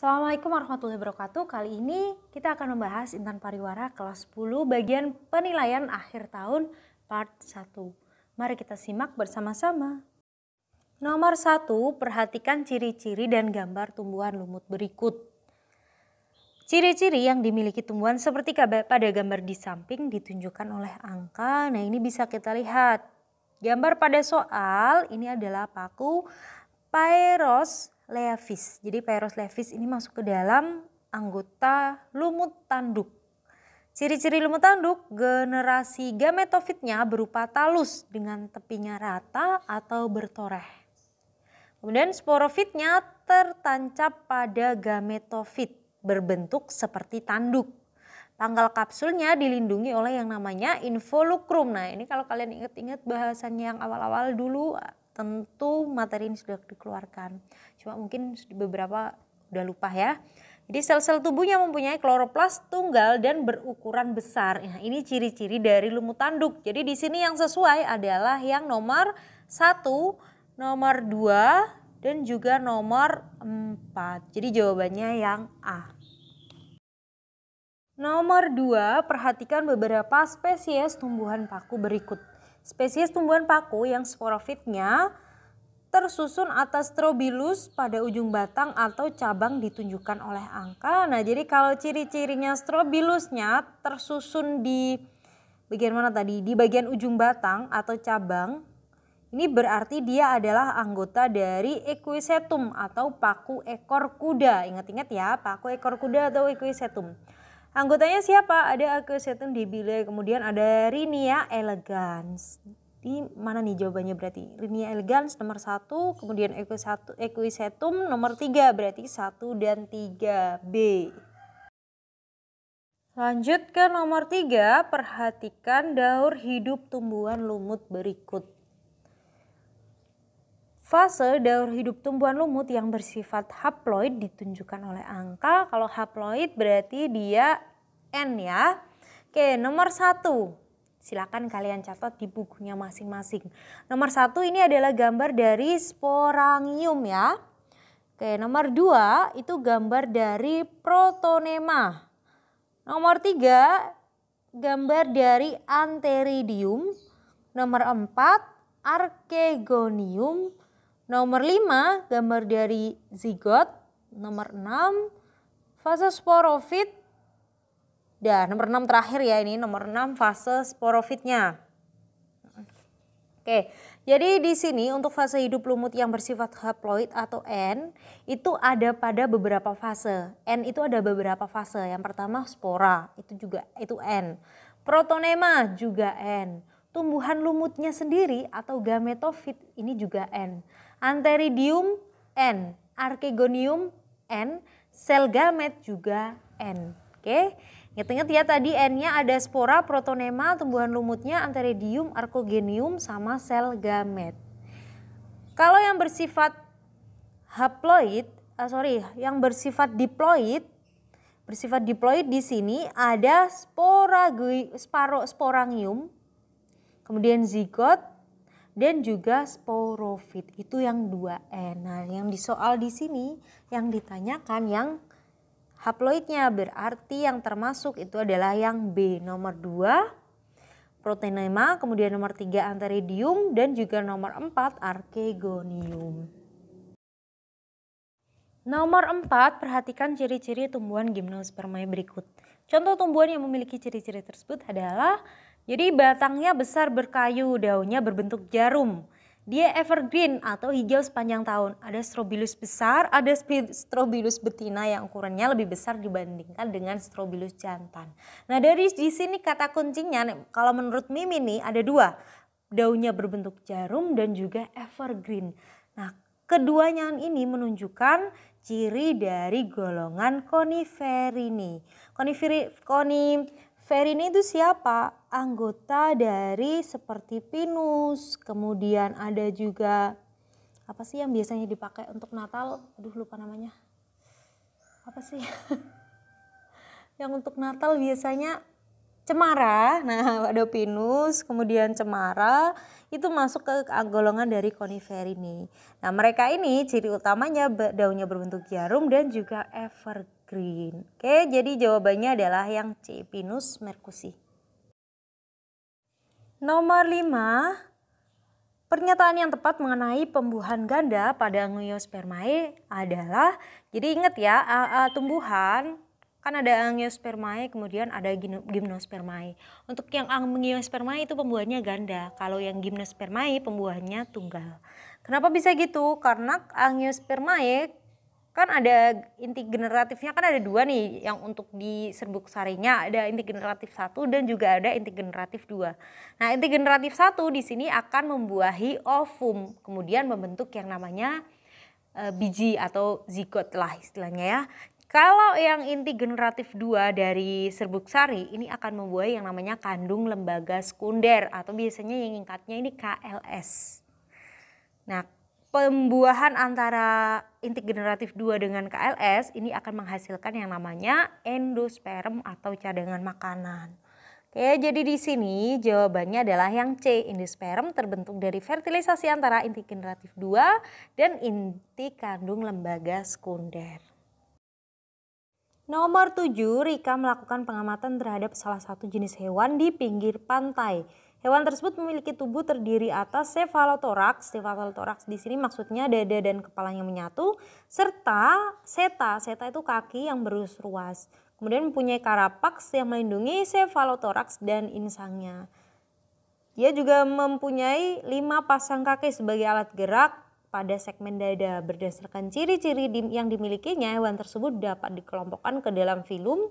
Assalamualaikum warahmatullahi wabarakatuh. Kali ini kita akan membahas Intan Pariwara kelas 10 bagian penilaian akhir tahun part 1. Mari kita simak bersama-sama. Nomor 1, perhatikan ciri-ciri dan gambar tumbuhan lumut berikut. Ciri-ciri yang dimiliki tumbuhan seperti pada gambar di samping ditunjukkan oleh angka. Nah, ini bisa kita lihat. Gambar pada soal ini adalah paku Pyros levis. Jadi peros levis ini masuk ke dalam anggota lumut tanduk. Ciri-ciri lumut tanduk generasi gametofitnya berupa talus dengan tepinya rata atau bertoreh. Kemudian sporofitnya tertancap pada gametofit berbentuk seperti tanduk. Pangkal kapsulnya dilindungi oleh yang namanya involucrum. Nah ini kalau kalian ingat-ingat bahasan yang awal-awal dulu tentu materi ini sudah dikeluarkan. Cuma mungkin beberapa udah lupa ya. Jadi sel-sel tubuhnya mempunyai kloroplas tunggal dan berukuran besar. Nah, ini ciri-ciri dari lumut tanduk. Jadi di sini yang sesuai adalah yang nomor 1, nomor 2, dan juga nomor 4. Jadi jawabannya yang A. Nomor 2, perhatikan beberapa spesies tumbuhan paku berikut. Spesies tumbuhan paku yang sporofitnya tersusun atas strobilus pada ujung batang atau cabang ditunjukkan oleh angka. Nah, jadi kalau ciri-cirinya strobilusnya tersusun di bagian mana tadi? Di bagian ujung batang atau cabang. Ini berarti dia adalah anggota dari equisetum atau paku ekor kuda. Ingat-ingat ya, paku ekor kuda atau equisetum. Anggotanya siapa? Ada Acusetum debile, kemudian ada Rinia elegans. Di mana nih jawabannya berarti? Rinia elegans nomor satu kemudian Equisetum nomor tiga berarti satu dan tiga b Lanjut ke nomor tiga perhatikan daur hidup tumbuhan lumut berikut. Fase daur hidup tumbuhan lumut yang bersifat haploid ditunjukkan oleh angka. Kalau haploid berarti dia N ya. Oke, nomor satu. Silakan kalian catat di bukunya masing-masing. Nomor satu ini adalah gambar dari sporangium ya. Oke, nomor dua itu gambar dari protonema. Nomor tiga gambar dari anteridium. Nomor empat arkegonium. Nomor lima gambar dari zigot. Nomor enam fase sporofit. Dan nomor 6 terakhir ya ini, nomor 6 fase sporofitnya. Oke, jadi di sini untuk fase hidup lumut yang bersifat haploid atau N itu ada pada beberapa fase. N itu ada beberapa fase. Yang pertama spora, itu juga itu N. Protonema juga N. Tumbuhan lumutnya sendiri atau gametofit ini juga N. Anteridium N, Archegonium N, sel gamet juga N. Oke, inget-inget ya tadi N-nya ada spora, protonema, tumbuhan lumutnya, anteridium, arkogenium, sama sel gamet. Kalau yang bersifat haploid, uh, sorry, yang bersifat diploid, bersifat diploid di sini ada spora, sparo, sporangium, kemudian zigot, dan juga sporofit. Itu yang dua n Nah, yang di soal di sini yang ditanyakan yang haploidnya berarti yang termasuk itu adalah yang B nomor 2 proteinema, kemudian nomor 3 anteridium dan juga nomor 4 arkegonium. Nomor 4, perhatikan ciri-ciri tumbuhan gimnospermae berikut. Contoh tumbuhan yang memiliki ciri-ciri tersebut adalah jadi batangnya besar berkayu, daunnya berbentuk jarum, dia evergreen atau hijau sepanjang tahun. Ada strobilus besar, ada strobilus betina yang ukurannya lebih besar dibandingkan dengan strobilus jantan. Nah dari di sini kata kuncinya kalau menurut Mimi nih ada dua. Daunnya berbentuk jarum dan juga evergreen. Nah keduanya ini menunjukkan ciri dari golongan coniferini. Coniferi, coniferini itu siapa? anggota dari seperti pinus, kemudian ada juga apa sih yang biasanya dipakai untuk Natal? Aduh lupa namanya. Apa sih? yang untuk Natal biasanya cemara. Nah, ada pinus, kemudian cemara itu masuk ke golongan dari konifer ini. Nah, mereka ini ciri utamanya daunnya berbentuk jarum dan juga evergreen. Oke, jadi jawabannya adalah yang C, pinus mercusi. Nomor 5, pernyataan yang tepat mengenai pembuahan ganda pada angiospermae adalah, jadi ingat ya, tumbuhan kan ada angiospermae, kemudian ada gimnospermae. Untuk yang angiospermae itu pembuahannya ganda, kalau yang gimnospermae pembuahannya tunggal. Kenapa bisa gitu? Karena angiospermae kan ada inti generatifnya kan ada dua nih yang untuk di serbuk sarinya ada inti generatif satu dan juga ada inti generatif dua. Nah inti generatif satu di sini akan membuahi ovum kemudian membentuk yang namanya e, biji atau zigot lah istilahnya ya. Kalau yang inti generatif dua dari serbuk sari ini akan membuahi yang namanya kandung lembaga sekunder atau biasanya yang ingkatnya ini KLS. Nah pembuahan antara intik generatif 2 dengan KLS ini akan menghasilkan yang namanya endosperm atau cadangan makanan. Oke, jadi di sini jawabannya adalah yang C. Endosperm terbentuk dari fertilisasi antara intik generatif 2 dan inti kandung lembaga sekunder. Nomor 7, Rika melakukan pengamatan terhadap salah satu jenis hewan di pinggir pantai. Hewan tersebut memiliki tubuh terdiri atas cephalothorax. Cephalothorax di sini maksudnya dada dan kepalanya menyatu serta seta. Seta itu kaki yang berus ruas. Kemudian mempunyai karapaks yang melindungi cephalothorax dan insangnya. Ia juga mempunyai lima pasang kaki sebagai alat gerak pada segmen dada. Berdasarkan ciri-ciri yang dimilikinya, hewan tersebut dapat dikelompokkan ke dalam filum,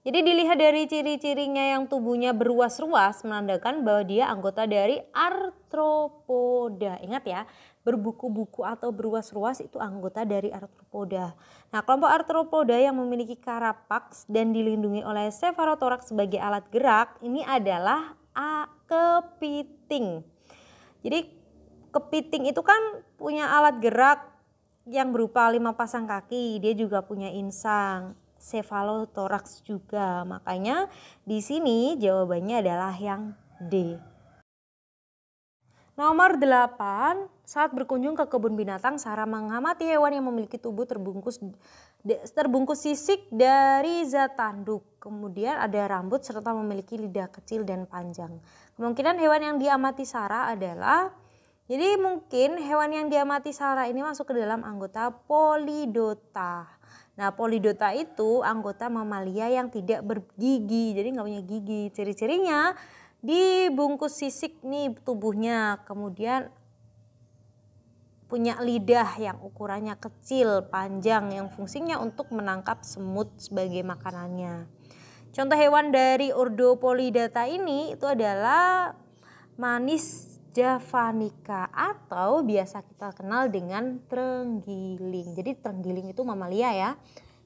jadi dilihat dari ciri-cirinya yang tubuhnya beruas ruas menandakan bahwa dia anggota dari arthropoda. Ingat ya, berbuku-buku atau beruas ruas itu anggota dari arthropoda. Nah, kelompok arthropoda yang memiliki karapaks dan dilindungi oleh sefarotoraks sebagai alat gerak ini adalah a kepiting. Jadi kepiting itu kan punya alat gerak yang berupa lima pasang kaki, dia juga punya insang cephalothorax juga. Makanya di sini jawabannya adalah yang D. Nomor 8, saat berkunjung ke kebun binatang, Sarah mengamati hewan yang memiliki tubuh terbungkus terbungkus sisik dari zat tanduk. Kemudian ada rambut serta memiliki lidah kecil dan panjang. Kemungkinan hewan yang diamati Sarah adalah jadi mungkin hewan yang diamati Sarah ini masuk ke dalam anggota polidota. Nah polidota itu anggota mamalia yang tidak bergigi, jadi nggak punya gigi. Ciri-cirinya dibungkus sisik nih tubuhnya, kemudian punya lidah yang ukurannya kecil, panjang, yang fungsinya untuk menangkap semut sebagai makanannya. Contoh hewan dari Ordo polidata ini itu adalah manis javanica atau biasa kita kenal dengan trenggiling. Jadi trenggiling itu mamalia ya.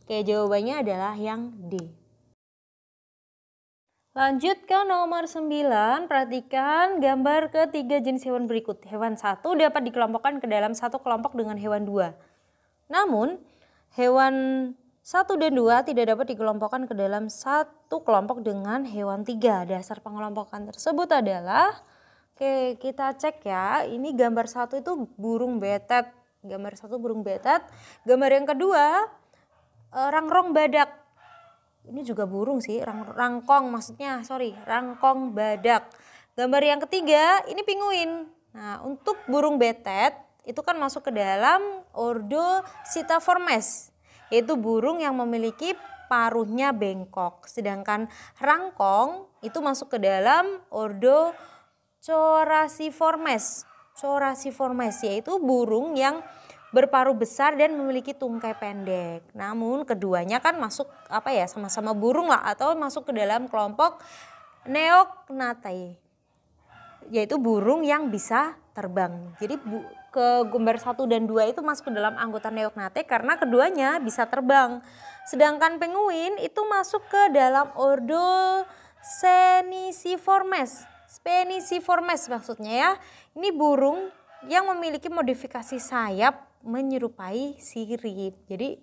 Oke, jawabannya adalah yang D. Lanjut ke nomor 9, perhatikan gambar ketiga jenis hewan berikut. Hewan satu dapat dikelompokkan ke dalam satu kelompok dengan hewan dua. Namun, hewan satu dan dua tidak dapat dikelompokkan ke dalam satu kelompok dengan hewan tiga. Dasar pengelompokan tersebut adalah Oke, kita cek ya. Ini gambar satu itu burung betet. Gambar satu burung betet. Gambar yang kedua eh, rangrong badak. Ini juga burung sih, rang, rangkong maksudnya, sorry, rangkong badak. Gambar yang ketiga ini pinguin. Nah, untuk burung betet itu kan masuk ke dalam ordo Citaformes, yaitu burung yang memiliki paruhnya bengkok. Sedangkan rangkong itu masuk ke dalam ordo Coraciformes. Coraciformes yaitu burung yang berparuh besar dan memiliki tungkai pendek. Namun keduanya kan masuk apa ya sama-sama burung lah atau masuk ke dalam kelompok Neognathae, yaitu burung yang bisa terbang. Jadi bu, ke gambar 1 dan 2 itu masuk ke dalam anggota Neognathae karena keduanya bisa terbang. Sedangkan penguin itu masuk ke dalam ordo Seniciformes Speniciformes maksudnya ya. Ini burung yang memiliki modifikasi sayap menyerupai sirip. Jadi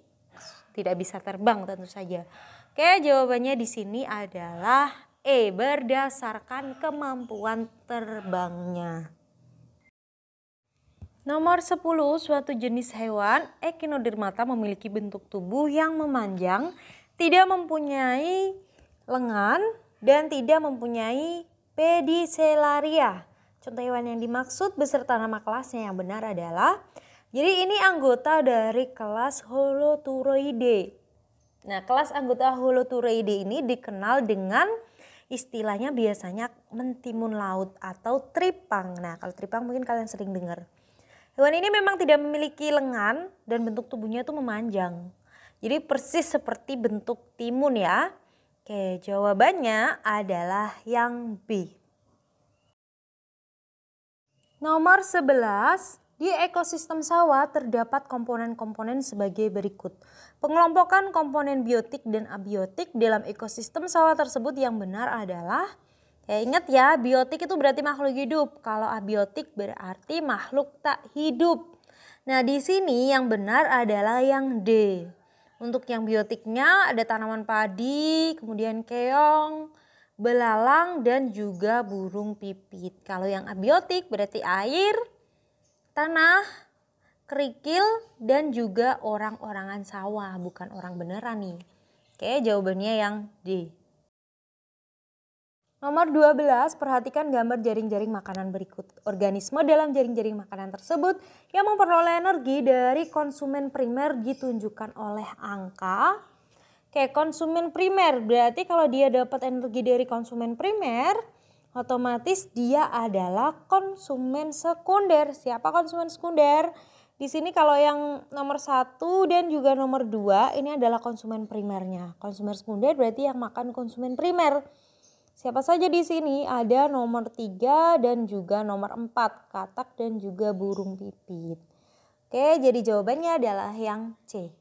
tidak bisa terbang tentu saja. Oke, jawabannya di sini adalah E berdasarkan kemampuan terbangnya. Nomor 10, suatu jenis hewan Echinodermata memiliki bentuk tubuh yang memanjang, tidak mempunyai lengan dan tidak mempunyai pedicellaria. Contoh hewan yang dimaksud beserta nama kelasnya yang benar adalah jadi ini anggota dari kelas Holoturoidae. Nah, kelas anggota Holoturoidae ini dikenal dengan istilahnya biasanya mentimun laut atau tripang. Nah, kalau tripang mungkin kalian sering dengar. Hewan ini memang tidak memiliki lengan dan bentuk tubuhnya itu memanjang. Jadi persis seperti bentuk timun ya. Oke, jawabannya adalah yang B. Nomor 11, di ekosistem sawah terdapat komponen-komponen sebagai berikut. Pengelompokan komponen biotik dan abiotik dalam ekosistem sawah tersebut yang benar adalah Ya ingat ya, biotik itu berarti makhluk hidup. Kalau abiotik berarti makhluk tak hidup. Nah, di sini yang benar adalah yang D. Untuk yang biotiknya ada tanaman padi, kemudian keong, belalang dan juga burung pipit. Kalau yang abiotik berarti air, tanah, kerikil dan juga orang-orangan sawah, bukan orang beneran nih. Oke, jawabannya yang D. Nomor 12, perhatikan gambar jaring-jaring makanan berikut. Organisme dalam jaring-jaring makanan tersebut yang memperoleh energi dari konsumen primer ditunjukkan oleh angka. Oke, konsumen primer berarti kalau dia dapat energi dari konsumen primer, otomatis dia adalah konsumen sekunder. Siapa konsumen sekunder? Di sini kalau yang nomor satu dan juga nomor dua ini adalah konsumen primernya. Konsumen sekunder berarti yang makan konsumen primer. Siapa saja di sini? Ada nomor 3 dan juga nomor 4, katak dan juga burung pipit. Oke, jadi jawabannya adalah yang C.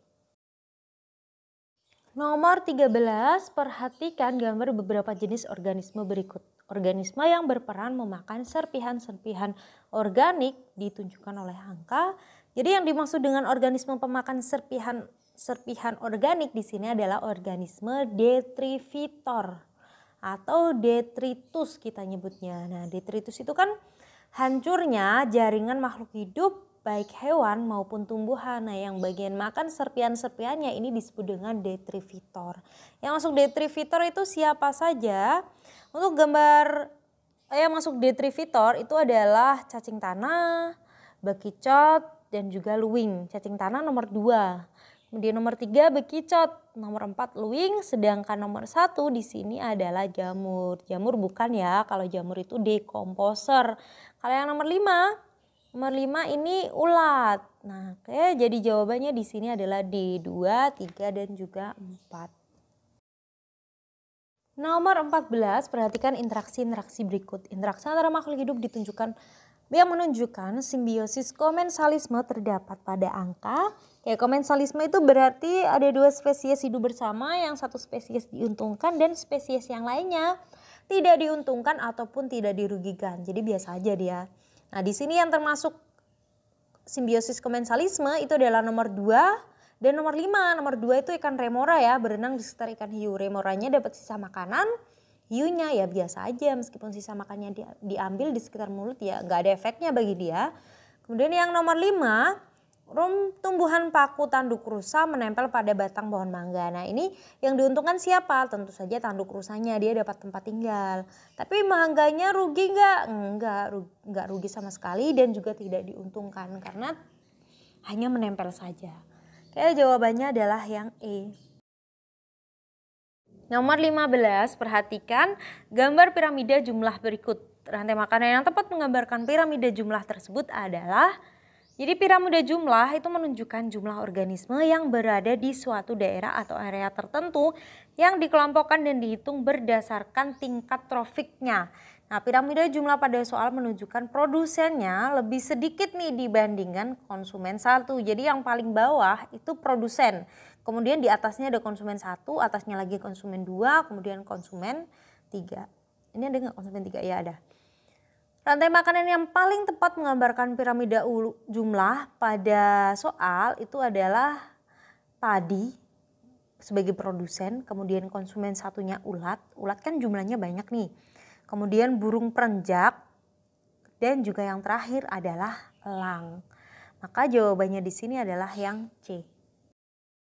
Nomor 13, perhatikan gambar beberapa jenis organisme berikut. Organisme yang berperan memakan serpihan-serpihan organik ditunjukkan oleh angka. Jadi yang dimaksud dengan organisme pemakan serpihan serpihan organik di sini adalah organisme detrivitor atau detritus kita nyebutnya. Nah, detritus itu kan hancurnya jaringan makhluk hidup baik hewan maupun tumbuhan. Nah, yang bagian makan serpian-serpiannya ini disebut dengan detrivitor. Yang masuk detrivitor itu siapa saja? Untuk gambar eh, yang masuk detrivitor itu adalah cacing tanah, bekicot, dan juga luwing. Cacing tanah nomor dua. Kemudian nomor tiga bekicot, nomor empat luing, sedangkan nomor satu di sini adalah jamur. Jamur bukan ya, kalau jamur itu dekomposer. Kalau yang nomor lima, nomor lima ini ulat. Nah, oke, jadi jawabannya di sini adalah D, 2, 3, dan juga 4. Nomor 14, perhatikan interaksi-interaksi berikut. Interaksi antara makhluk hidup ditunjukkan yang menunjukkan simbiosis komensalisme terdapat pada angka. Ya, komensalisme itu berarti ada dua spesies hidup bersama, yang satu spesies diuntungkan dan spesies yang lainnya tidak diuntungkan ataupun tidak dirugikan. Jadi biasa aja dia. Nah, di sini yang termasuk simbiosis komensalisme itu adalah nomor dua dan nomor lima. nomor dua itu ikan remora ya, berenang di sekitar ikan hiu. Remoranya dapat sisa makanan, hiunya ya biasa aja meskipun sisa makannya di, diambil di sekitar mulut ya nggak ada efeknya bagi dia. Kemudian yang nomor lima, rum tumbuhan paku tanduk rusa menempel pada batang pohon mangga. Nah ini yang diuntungkan siapa? Tentu saja tanduk rusanya dia dapat tempat tinggal. Tapi mangganya rugi nggak? Nggak, nggak rugi sama sekali dan juga tidak diuntungkan karena hanya menempel saja. Kayak jawabannya adalah yang E. Nomor 15, perhatikan gambar piramida jumlah berikut. Rantai makanan yang tepat menggambarkan piramida jumlah tersebut adalah jadi piramida jumlah itu menunjukkan jumlah organisme yang berada di suatu daerah atau area tertentu yang dikelompokkan dan dihitung berdasarkan tingkat trofiknya. Nah, piramida jumlah pada soal menunjukkan produsennya lebih sedikit nih dibandingkan konsumen satu. Jadi yang paling bawah itu produsen. Kemudian di atasnya ada konsumen satu, atasnya lagi konsumen dua, kemudian konsumen tiga. Ini ada nggak konsumen tiga? Ya ada. Rantai makanan yang paling tepat menggambarkan piramida jumlah pada soal itu adalah padi sebagai produsen, kemudian konsumen satunya ulat. Ulat kan jumlahnya banyak nih. Kemudian burung perenjak dan juga yang terakhir adalah elang. Maka jawabannya di sini adalah yang C.